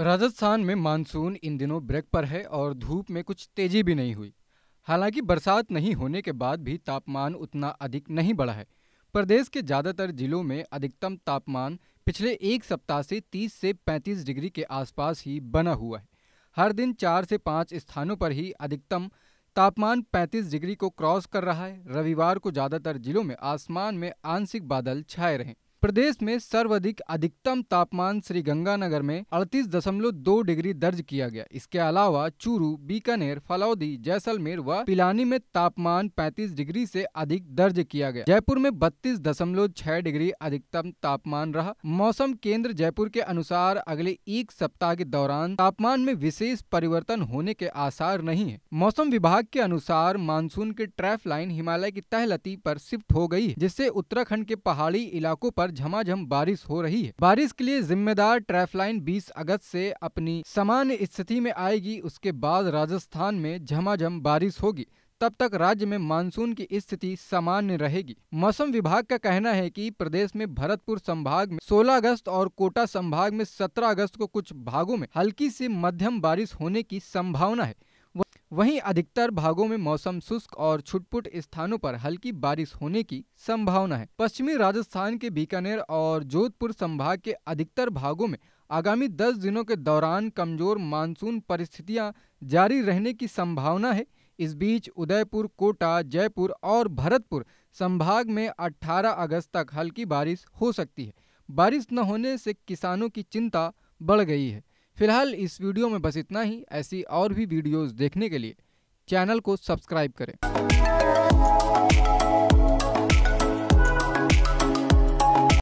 राजस्थान में मानसून इन दिनों ब्रेक पर है और धूप में कुछ तेजी भी नहीं हुई हालांकि बरसात नहीं होने के बाद भी तापमान उतना अधिक नहीं बढ़ा है प्रदेश के ज़्यादातर जिलों में अधिकतम तापमान पिछले एक सप्ताह से 30 से 35 डिग्री के आसपास ही बना हुआ है हर दिन चार से पाँच स्थानों पर ही अधिकतम तापमान 35 डिग्री को क्रॉस कर रहा है रविवार को ज़्यादातर जिलों में आसमान में आंशिक बादल छाए रहे प्रदेश में सर्वाधिक अधिकतम तापमान श्री गंगानगर में दो डिग्री दर्ज किया गया इसके अलावा चूरू बीकानेर फलौदी जैसलमेर व पिलानी में तापमान 35 डिग्री से अधिक दर्ज किया गया जयपुर में 32.6 डिग्री अधिकतम तापमान रहा मौसम केंद्र जयपुर के अनुसार अगले एक सप्ताह के दौरान तापमान में विशेष परिवर्तन होने के आसार नहीं है मौसम विभाग के अनुसार मानसून की ट्रैफ लाइन हिमालय की तहलती आरोप शिफ्ट हो गयी जिससे उत्तराखंड के पहाड़ी इलाकों पर झमाझम बारिश हो रही है बारिश के लिए जिम्मेदार ट्रैफलाइन 20 अगस्त से अपनी समान स्थिति में आएगी उसके बाद राजस्थान में झमाझम बारिश होगी तब तक राज्य में मानसून की स्थिति सामान्य रहेगी मौसम विभाग का कहना है कि प्रदेश में भरतपुर संभाग में 16 अगस्त और कोटा संभाग में 17 अगस्त को कुछ भागों में हल्की से मध्यम बारिश होने की संभावना है वहीं अधिकतर भागों में मौसम शुष्क और छुटपुट स्थानों पर हल्की बारिश होने की संभावना है पश्चिमी राजस्थान के बीकानेर और जोधपुर संभाग के अधिकतर भागों में आगामी 10 दिनों के दौरान कमजोर मानसून परिस्थितियां जारी रहने की संभावना है इस बीच उदयपुर कोटा जयपुर और भरतपुर संभाग में 18 अगस्त तक हल्की बारिश हो सकती है बारिश न होने से किसानों की चिंता बढ़ गई है फिलहाल इस वीडियो में बस इतना ही ऐसी और भी वीडियोस देखने के लिए चैनल को सब्सक्राइब करें